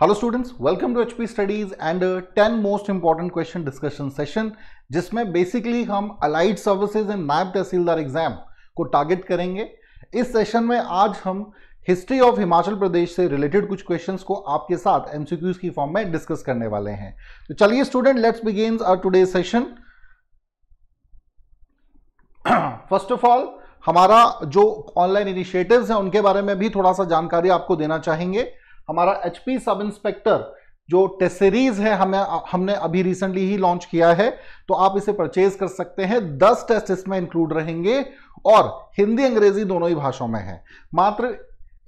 Hello students welcome to HP studies and 10 most important question discussion session जिसमें basically हम allied services and नायब तहसीलदार exam को target करेंगे इस सेशन में आज हम हिस्ट्री ऑफ हिमाचल प्रदेश से रिलेटेड कुछ क्वेश्चंस को आपके साथ एमसीक्यूज की फॉर्म में डिस्कस करने वाले हैं तो चलिए student let's begin our today session first of all हमारा जो ऑनलाइन इनिशिएटिव्स हैं उनके बारे में भी थोड़ा सा जानकारी आपको देना चाहेंगे हमारा एच पी सब इंस्पेक्टर जो टेस्ट सीरीज है हमें हमने अभी रिसेंटली ही लॉन्च किया है तो आप इसे परचेज कर सकते हैं दस टेस्ट इसमें इंक्लूड रहेंगे और हिंदी अंग्रेजी दोनों ही भाषाओं में है मात्र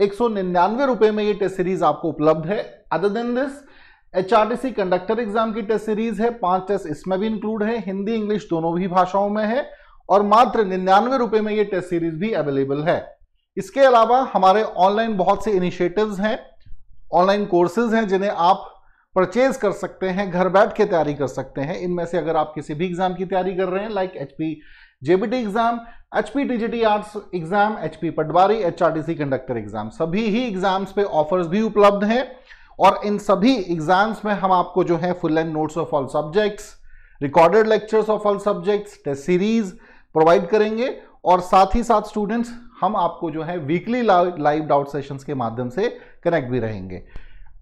एक सौ निन्यानवे रुपए में ये टेस्ट सीरीज आपको उपलब्ध है other than this HRTC conductor exam की टेस्ट सीरीज है पांच टेस्ट इसमें भी इंक्लूड है हिंदी इंग्लिश दोनों भी भाषाओं में है और मात्र निन्यानवे रुपए में ये टेस्ट सीरीज भी अवेलेबल है इसके अलावा हमारे ऑनलाइन बहुत से इनिशिएटिव्स हैं ऑनलाइन कोर्सेज हैं जिन्हें आप परचेज कर सकते हैं घर बैठ के तैयारी कर सकते हैं इनमें से अगर आप किसी भी एग्जाम की तैयारी कर रहे हैं like H P JBT exam H P T arts exam H P पटवारी H R T C conductor exam सभी ही एग्जाम्स पे ऑफर्स भी उपलब्ध हैं और इन सभी एग्जाम्स में हम आपको जो है full and notes of all subjects recorded lectures of all subjects test series provide करेंगे और साथ ही साथ स्टूडेंट्स हम आपको जो है वीकली लाइव डाउट सेशंस के माध्यम से कनेक्ट भी रहेंगे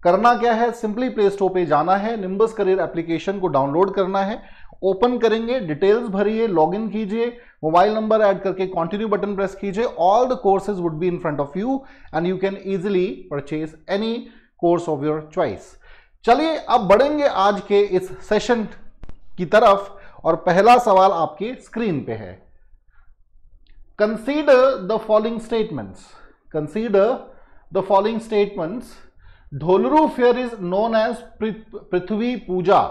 करना क्या है सिंपली प्ले स्टोर पे जाना है निम्बस करियर एप्लीकेशन को डाउनलोड करना है ओपन करेंगे डिटेल्स भरिए लॉगिन कीजिए मोबाइल नंबर ऐड करके कंटिन्यू बटन प्रेस कीजिए all the courses would be in front of you and you can easily purchase any course of your choice चलिए अब बढ़ेंगे आज के इस सेशन की तरफ और पहला सवाल आपके स्क्रीन पे है Consider the following statements. Consider the following statements. Dholru fair is known as Prithvi Puja.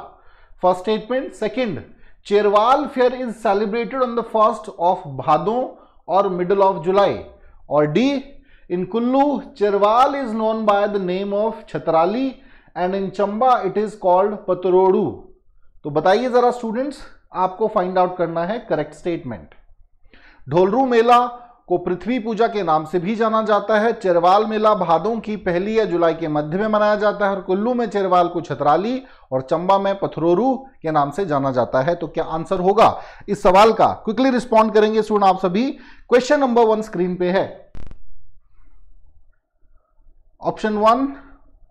First statement. Second, Cherwal fair is celebrated on the 1st of Bhadon or middle of July. Or D, in Kullu, Cherwal is known by the name of Chhatrali and in Chamba it is called Patrodu तो बताइए जरा students आपको find out करना है correct statement ढोलरू मेला को पृथ्वी पूजा के नाम से भी जाना जाता है चेरवाल मेला भादों की पहली या जुलाई के मध्य में मनाया जाता है और कुल्लू में चेरवाल को छतराली और चंबा में पथरोरू के नाम से जाना जाता है तो क्या आंसर होगा इस सवाल का क्विकली रिस्पॉन्ड करेंगे सुन आप सभी क्वेश्चन नंबर वन स्क्रीन पे है ऑप्शन वन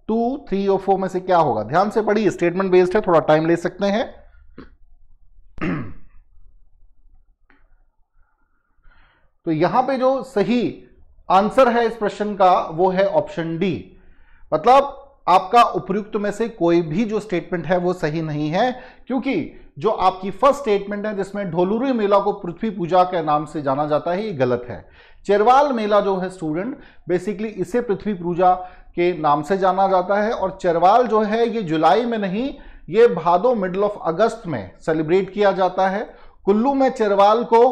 टू थ्री और फोर में से क्या होगा ध्यान से पढ़िए स्टेटमेंट बेस्ड है थोड़ा टाइम ले सकते हैं तो यहां पे जो सही आंसर है इस प्रश्न का वो है ऑप्शन डी मतलब आपका उपयुक्त में से कोई भी जो स्टेटमेंट है वो सही नहीं है क्योंकि जो आपकी फर्स्ट स्टेटमेंट है जिसमें ढोलुरी मेला को पृथ्वी पूजा के नाम से जाना जाता है ये गलत है चेरवाल मेला जो है स्टूडेंट बेसिकली इसे पृथ्वी पूजा के नाम से जाना जाता है और चरवाल जो है ये जुलाई में नहीं ये भादो मिडल ऑफ अगस्त में सेलिब्रेट किया जाता है कुल्लू में चरवाल को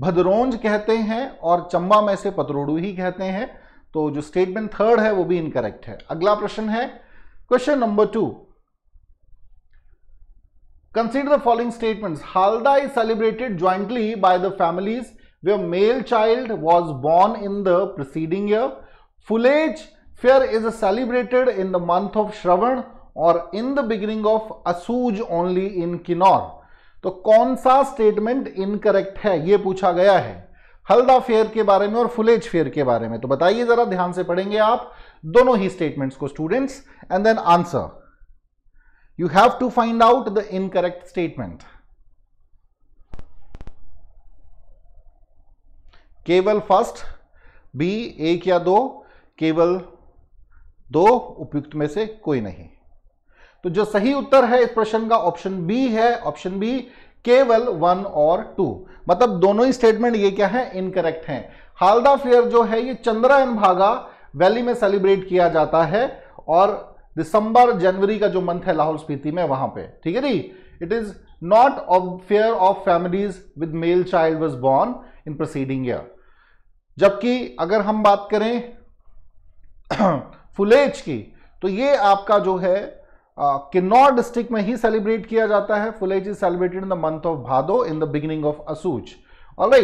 भदरोंज कहते हैं और चंबा में से पतरोडू ही कहते हैं तो जो स्टेटमेंट थर्ड है वो भी इनकरेक्ट है अगला प्रश्न है question number two consider the following statement Halda is celebrated jointly by the families where male child was born in the preceding year Phulaich fair is celebrated in the month of Shravan और in the beginning of Asuj only in Kinnaur तो कौन सा statement incorrect है ये पूछा गया है हल्दा fair के बारे में और फुलेज फेयर के बारे में तो बताइए जरा ध्यान से पढ़ेंगे आप दोनों ही स्टेटमेंट्स को students and then answer you have to find out the incorrect statement केवल फर्स्ट बी एक या दो केवल दो उपयुक्त में से कोई नहीं तो जो सही उत्तर है इस प्रश्न का ऑप्शन बी है ऑप्शन बी केवल वन और टू मतलब दोनों ही स्टेटमेंट ये क्या है इनकरेक्ट है हालदा फेयर जो है ये चंद्रायन भागा वैली में सेलिब्रेट किया जाता है और दिसंबर जनवरी का जो मंथ है लाहौल स्पीति में वहां पे ठीक है जी it is not of fair of families with male child was born in proceeding year जबकि अगर हम बात करें फुलेज की तो ये आपका जो है किन्नौर uh, डिस्ट्रिक्ट में ही सेलिब्रेट किया जाता है Phulaich is celebrated in the month of Bhadon in the beginning of Asuj all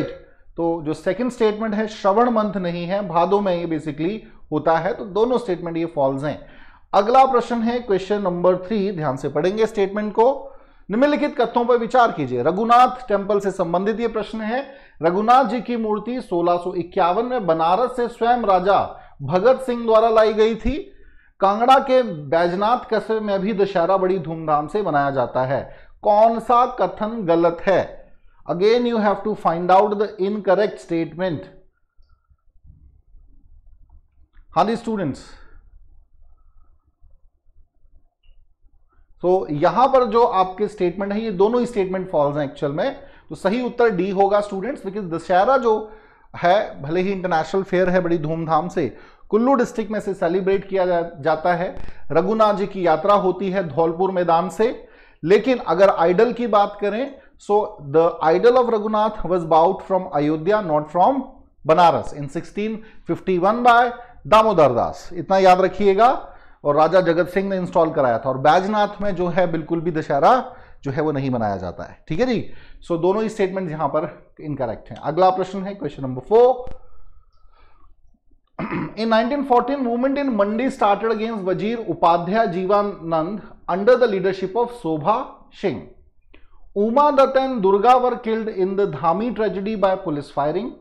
तो जो सेकंड स्टेटमेंट है श्रवण मंथ नहीं है भादो में ये बेसिकली होता है तो दोनों स्टेटमेंट ये फॉल्स हैं अगला प्रश्न है क्वेश्चन नंबर थ्री ध्यान से पढ़ेंगे स्टेटमेंट को निम्नलिखित कथों पर विचार कीजिए रघुनाथ टेम्पल से संबंधित ये प्रश्न है रघुनाथ जी की मूर्ति सोलह में बनारस से स्वयं राजा भगत सिंह द्वारा लाई गई थी कांगड़ा के बैजनाथ कस्बे में भी दशहरा बड़ी धूमधाम से मनाया जाता है कौन सा कथन गलत है again you have to find out the incorrect statement हाँ जी स्टूडेंट्स तो यहां पर जो आपके स्टेटमेंट है ये दोनों ही स्टेटमेंट फॉल्स हैं एक्चुअल में तो सही उत्तर डी होगा स्टूडेंट्स बिकॉज दशहरा जो है भले ही इंटरनेशनल फेयर है बड़ी धूमधाम से कुल्लू डिस्ट्रिक्ट में से सेलिब्रेट किया जाता है रघुनाथ जी की यात्रा होती है धौलपुर मैदान से लेकिन अगर आइडल की बात करें so the idol of Raghunath was brought from Ayodhya not from Banaras in 1651 by Damodar Das इतना याद रखिएगा और राजा जगत सिंह ने इंस्टॉल कराया था और बैजनाथ में जो है बिल्कुल भी दशहरा जो है वो नहीं मनाया जाता है ठीक है जी सो so, दोनों ही स्टेटमेंट यहां पर इनकरेक्ट हैं अगला प्रश्न है question number four in 1914, movement in Mandi started against Wazir Upadhyay Jivanand under the leadership of Sobha Singh. Uma Dutt and Durga were killed in the Dhami tragedy by police firing.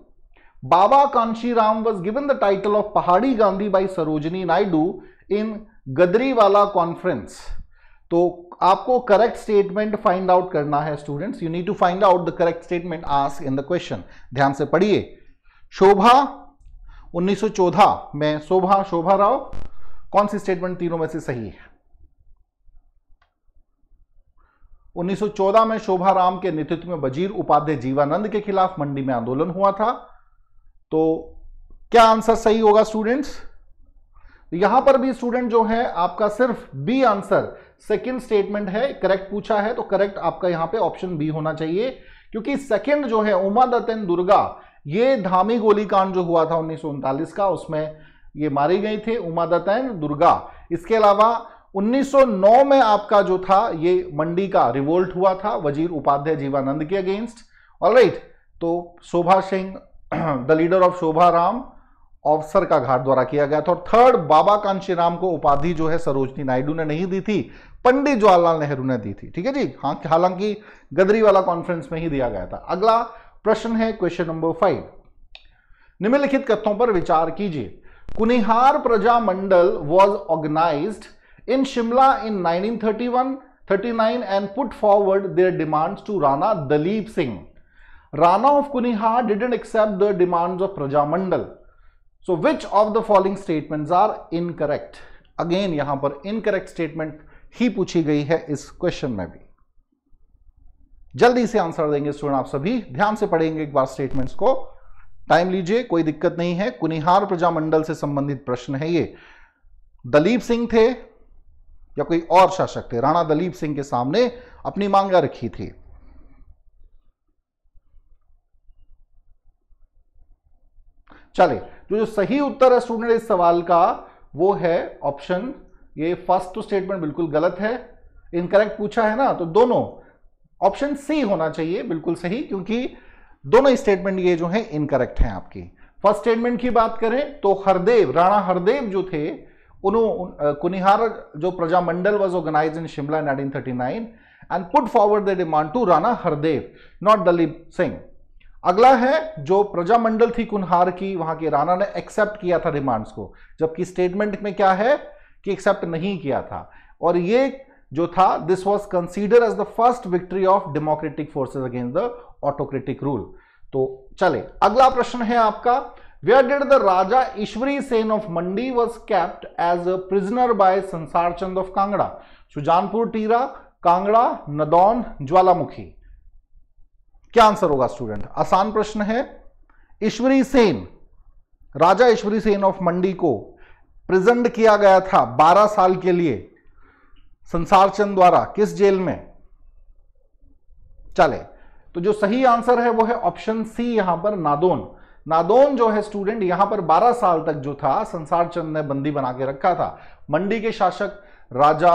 Baba Kanshi Ram was given the title of Pahadi Gandhi by Sarojini Naidu in Gadriwala conference. तो आपको correct statement find out करना है students you need to find out the correct statement asked in the question ध्यान से पढ़िए शोभा 1914 में शोभा शोभा राव कौन सी statement तीनों में से सही है 1914 में शोभा राम के नेतृत्व में वजीर उपाध्याय जीवानंद के खिलाफ मंडी में आंदोलन हुआ था तो क्या आंसर सही होगा स्टूडेंट्स यहां पर भी स्टूडेंट जो है आपका सिर्फ बी आंसर सेकंड स्टेटमेंट है करेक्ट पूछा है तो करेक्ट आपका यहां पे ऑप्शन बी होना चाहिए क्योंकि सेकंड जो है उमा दत्न दुर्गा ये धामी गोलीकांड जो हुआ था उन्नीस का उसमें ये मारी गई थी उमा दत्तैन दुर्गा इसके अलावा 1909 में आपका जो था ये मंडी का रिवोल्ट हुआ था वजीर उपाध्याय जीवानंद के अगेंस्ट राइट तो Shobha Singh the leader of Shobha Ram officer का घाट द्वारा किया गया था और थर्ड बाबा कांशी राम को उपाधि जो है सरोजनी नायडू ने नहीं दी थी पंडित जवाहरलाल नेहरू ने दी थी ठीक है जी हाँ हालांकि गदरी वाला कॉन्फ्रेंस में ही दिया गया था अगला प्रश्न है क्वेश्चन नंबर फाइव निम्नलिखित कथों पर विचार कीजिए Kunihar Praja Mandal was organize in Shimla in 1931, 39 and put forward their demands to Rana Dalip Singh Rana of Kunihar didn't accept the demand of Praja Mandal so which of the following statement are incorrect again यहां पर इनकरेक्ट स्टेटमेंट ही पूछी गई है इस क्वेश्चन में भी जल्दी से आंसर देंगे स्टूडेंट आप सभी ध्यान से पढ़ेंगे एक बार स्टेटमेंट्स को टाइम लीजिए कोई दिक्कत नहीं है कुनिहार प्रजामंडल से संबंधित प्रश्न है ये दलीप सिंह थे या कोई और शासक थे राणा दलीप सिंह के सामने अपनी मांग रखी थी चले जो जो सही उत्तर है स्टूडेंट इस सवाल का वो है ऑप्शन ये फर्स्ट स्टेटमेंट बिल्कुल गलत है इनकरेक्ट पूछा है ना तो दोनों ऑप्शन सी होना चाहिए बिल्कुल सही क्योंकि दोनों स्टेटमेंट ये जो है इनकरेक्ट हैं आपकी फर्स्ट स्टेटमेंट की बात करें तो हरदेव राणा हरदेव जो थे कुनिहार जो Prajamandal was organize in Shimla thirty nine and put forward the demand to Rana Hardev not Dalip Singh अगला है जो प्रजामंडल थी कुनहार की वहां के राणा ने एक्सेप्ट किया था डिमांड्स को जबकि स्टेटमेंट में क्या है कि एक्सेप्ट नहीं किया था और ये जो था this was consider as the first victory of democratic forces against the autocratic rule तो चले अगला प्रश्न है आपका where did the Raja Ishwari Sen of Mandi was kept as a prisoner by Sansar Chand of Kangra Sujanpur Tira Kangra Nadaun Jwalamukhi क्या आंसर होगा स्टूडेंट आसान प्रश्न है ईश्वरी सेन राजा ईश्वरी सेन ऑफ मंडी को प्रेजेंट किया गया था 12 साल के लिए संसार चंद द्वारा किस जेल में चले तो जो सही आंसर है वो है ऑप्शन सी यहां पर नादोन नादोन जो है स्टूडेंट यहां पर 12 साल तक जो था संसार चंद ने बंदी बना के रखा था मंडी के शासक राजा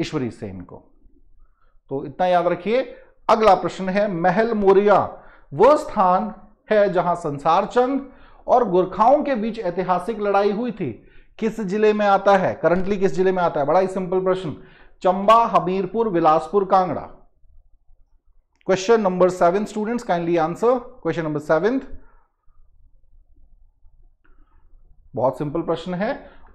ईश्वरी सेन को तो इतना याद रखिए अगला प्रश्न है महल मोरिया वह स्थान है जहां संसार चंद और गोरखाओं के बीच ऐतिहासिक लड़ाई हुई थी किस जिले में आता है करंटली किस जिले में आता है बड़ा ही सिंपल प्रश्न Chamba Hamirpur Bilaspur Kangra question number seven students kindly answer question number seven बहुत सिंपल प्रश्न है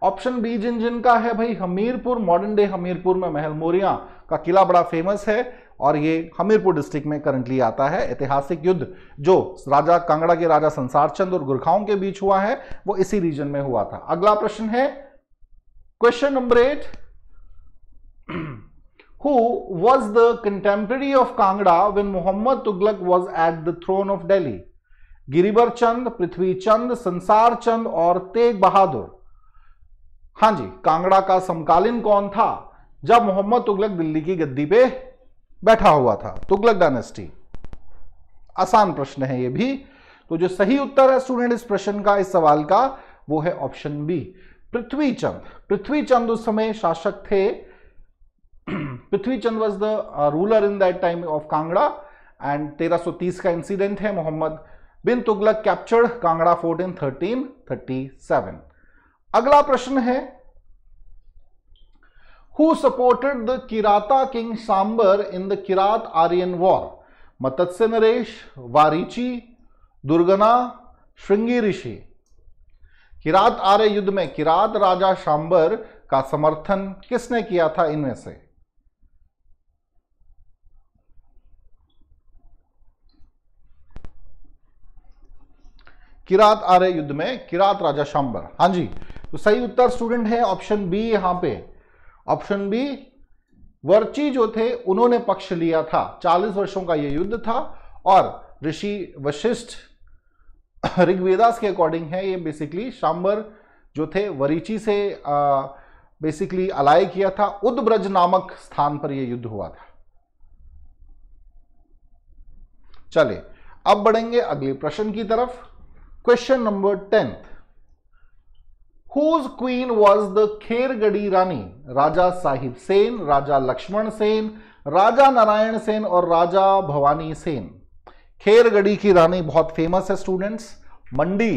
ऑप्शन बी जिन जिन का है भाई हमीरपुर मॉडर्न डे हमीरपुर में महल मोरिया का किला बड़ा फेमस है और ये हमीरपुर डिस्ट्रिक्ट में करंटली आता है ऐतिहासिक युद्ध जो राजा कांगड़ा के राजा संसार चंद और गुरखाओं के बीच हुआ है वो इसी रीजन में हुआ था अगला प्रश्न है question number eight who was the contemporary of Kangra when Muhammad Tughlaq was at the throne of Delhi. Giribar Chand, Prithvi Chand, Sansar Chand और तेग बहादुर हाँ जी कांगड़ा का समकालीन कौन था जब मोहम्मद तुगलक दिल्ली की गद्दी पे बैठा हुआ था तुगलक डायनेस्टी आसान प्रश्न है ये भी तो जो सही उत्तर है स्टूडेंट इस प्रश्न का इस सवाल का वो है ऑप्शन बी पृथ्वी चंद पृथ्वी चंद उस समय शासक थे Prithvi Chand was the ruler in that time of Kangra and 1330 का इंसिडेंट है Mohammad bin Tughlaq captured Kangra fort in 1337 अगला प्रश्न है who supported the Kirata king Sambar in the Kirat Aryan war Matsya Naresh Varchi Durgana Shringi Rishi Kirat Arya युद्ध में किरात राजा सांबर का समर्थन किसने किया था इनमें से किरात आर्य युद्ध में किरात राजा शाम्बर हाँ जी तो सही उत्तर स्टूडेंट है ऑप्शन बी यहां पे ऑप्शन बी वर्ची जो थे उन्होंने पक्ष लिया था 40 वर्षों का यह युद्ध था और ऋषि वशिष्ठ ऋग्वेदास के अकॉर्डिंग है ये बेसिकली शाम्बर जो थे वरीची से आ, बेसिकली अलाय किया था उद्ब्रज नामक स्थान पर यह युद्ध हुआ था चले अब बढ़ेंगे अगले प्रश्न की तरफ Question number 10th. Whose queen was the Khergadi Rani? Raja Sahib Sen, Raja Lakshman Sen, Raja Narayan Sen और राजा भवानी सेन खेरगढ़ी की रानी बहुत फेमस है स्टूडेंट्स मंडी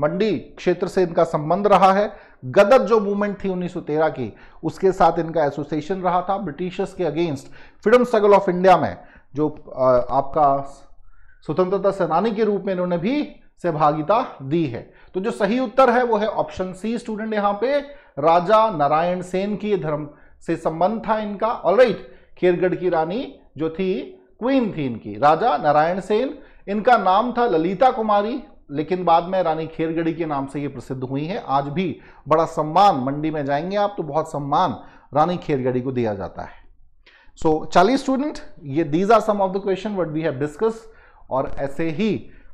मंडी क्षेत्र से इनका संबंध रहा है गदर जो मूवमेंट थी 1913 की उसके साथ इनका एसोसिएशन रहा था ब्रिटिशर्स के against freedom struggle of India में जो आपका स्वतंत्रता सेनानी के रूप में इन्होंने भी सहभागिता दी है तो जो सही उत्तर है वो है ऑप्शन सी स्टूडेंट यहाँ पे राजा नारायण सेन की धर्म से संबंध था इनका ऑलराइट खेरगढ़ की रानी जो थी क्वीन थी इनकी राजा नारायण सेन इनका नाम था ललिता कुमारी लेकिन बाद में रानी खेरगढ़ी के नाम से ये प्रसिद्ध हुई है आज भी बड़ा सम्मान मंडी में जाएंगे आप तो बहुत सम्मान रानी खेरगढ़ी को दिया जाता है सो चालीस स्टूडेंट ये these are some of the question what we have discussed और ऐसे ही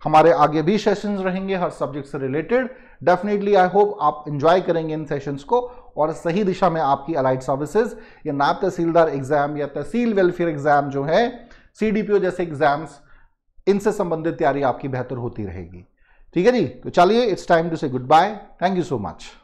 हमारे आगे भी सेशंस रहेंगे हर सब्जेक्ट से रिलेटेड डेफिनेटली आई होप आप इंजॉय करेंगे इन सेशंस को और सही दिशा में आपकी अलाइड सर्विसेज या नायब तहसीलदार एग्जाम या तहसील वेलफेयर एग्जाम जो है सी जैसे एग्जाम्स इनसे संबंधित तैयारी आपकी बेहतर होती रहेगी ठीक है जी तो चलिए it's time to say good bye thank you so much